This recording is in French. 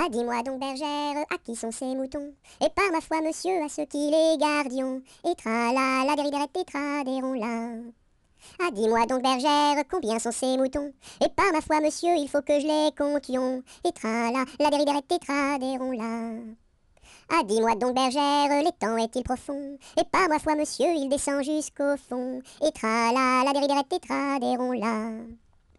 Ah, dis-moi donc, bergère, à qui sont ces moutons Et par ma foi, monsieur, à ceux qui les gardions, et tra-la, la déridérette, et tra des là Ah, dis-moi donc, bergère, combien sont ces moutons Et par ma foi, monsieur, il faut que je les comptions, et tra-la, la déridérette, et tra des là Ah, dis-moi donc, bergère, temps est-il profond Et par ma foi, monsieur, il descend jusqu'au fond, et tra-la, la déridérette, et tra des là